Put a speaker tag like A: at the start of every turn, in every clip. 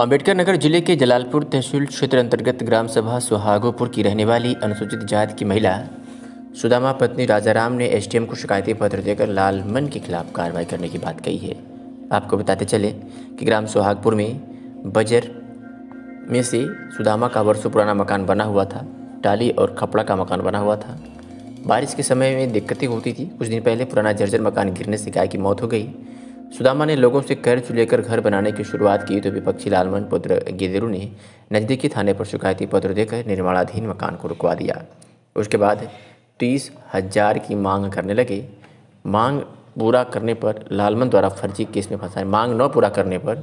A: अम्बेडकर नगर जिले के जलालपुर तहसील क्षेत्र अंतर्गत ग्राम सभा सुहागोपुर की रहने वाली अनुसूचित जाति की महिला सुदामा पत्नी राजाराम ने एसडीएम को शिकायती पत्र देकर लालमन के खिलाफ कार्रवाई करने की बात कही है आपको बताते चले कि ग्राम सुहागपुर में बजर में से सुदामा का वर्षों पुराना मकान बना हुआ था टाली और खपड़ा का मकान बना हुआ था बारिश के समय में दिक्कतें होती थी कुछ दिन पहले पुराना जर्जर मकान गिरने से गाय की मौत हो गई सुदामा ने लोगों से कर्ज लेकर घर बनाने की शुरुआत की तो विपक्षी लालमन पुत्र गिदेरू ने नज़दीकी थाने पर शिकायती पत्र देकर निर्माणाधीन मकान को रुकवा दिया उसके बाद तीस हजार की मांग करने लगे मांग पूरा करने पर लालमन द्वारा फर्जी केस में फंसाए मांग न पूरा करने पर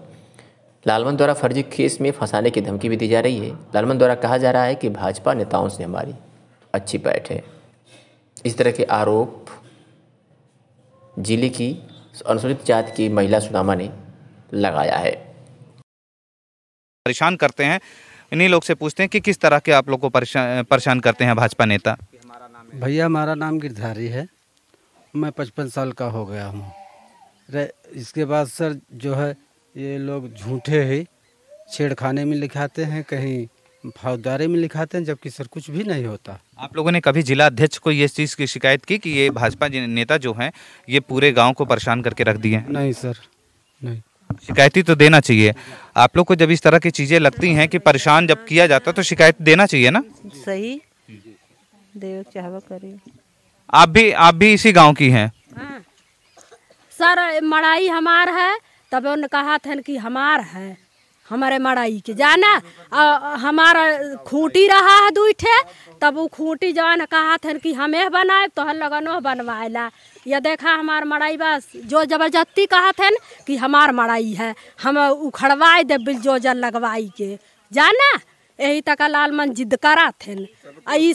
A: लालमन द्वारा फर्जी केस में फंसाने की धमकी भी दी जा रही है लालमन द्वारा कहा जा रहा है कि भाजपा नेताओं से हमारी अच्छी बैठ है इस तरह के आरोप जिले की अनुसूचित जाति की महिला सुदामा ने लगाया है
B: परेशान करते हैं इन्हीं लोग से पूछते हैं कि किस तरह के आप लोग को परेशान परेशान करते हैं भाजपा नेता
A: भैया हमारा नाम गिरधारी है मैं पचपन साल का हो गया हूँ इसके बाद सर जो है ये लोग झूठे ही छेड़खाने में लिखाते हैं कहीं भावदारे में लिखाते हैं जबकि सर कुछ भी नहीं होता
B: आप लोगों ने कभी जिला अध्यक्ष को ये चीज़ की शिकायत की कि ये भाजपा नेता जो हैं ये पूरे गांव को परेशान करके रख दिए नहीं सर नहीं शिकायती तो देना चाहिए आप लोग को जब इस तरह की चीज़ें लगती हैं कि परेशान जब किया जाता तो शिकायत देना चाहिए ना सही आप भी आप भी इसी गाँव की हैं हाँ।
C: सर मड़ाई हमार है तब उन्होंने कहा था कि हमार है हमारे मड़ाई के जाना आ, हमारा खूंटी रहा है दुठे तब वो खूंटी जान कहा थे कि हमें बनाए तो हर लगन बनवा ला या देखा हमार मड़ाई बस जो जबरदस्ती कहा थे कि हमार मड़ाई है हम उखड़वाए दे बिल जो जल लगवाई के जाना यही तक लाल मन जिद करा थे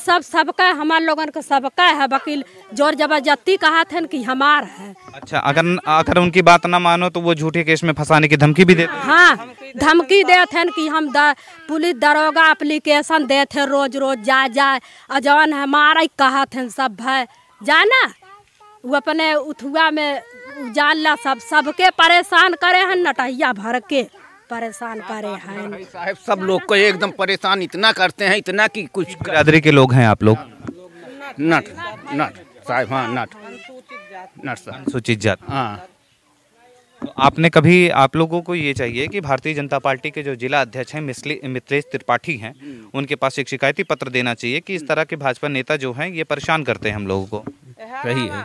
C: सब सबका हमार लोग सबका है वकील जोर जबरदस्ती कहा थे कि हमार है
B: अच्छा अगर अगर उनकी बात ना मानो तो वो झूठे केस में फंसाने की धमकी भी दे
C: हाँ धमकी दे थे कि हम द, पुलिस दरोगा अप्लीकेशन दे थे रोज रोज जा जाए अजवन है मार कहा थे सब भाई जाना वो अपने उथुआ में ला सब सबके परेशान करे हैं नटहिया भर के परेशान परे हैं साहब सब
B: लोग को एकदम परेशान इतना करते हैं इतना कि कुछ बिरादरी के लोग हैं आप लोग नट नट साहब हाँ नट नट साहब सूचित जात हाँ तो आपने कभी आप लोगों को ये चाहिए कि भारतीय जनता पार्टी के जो जिला अध्यक्ष हैं मिसली मित्रेश त्रिपाठी हैं उनके पास एक शिकायती पत्र देना चाहिए कि इस तरह के भाजपा नेता जो हैं ये परेशान करते हैं हम लोगों को सही है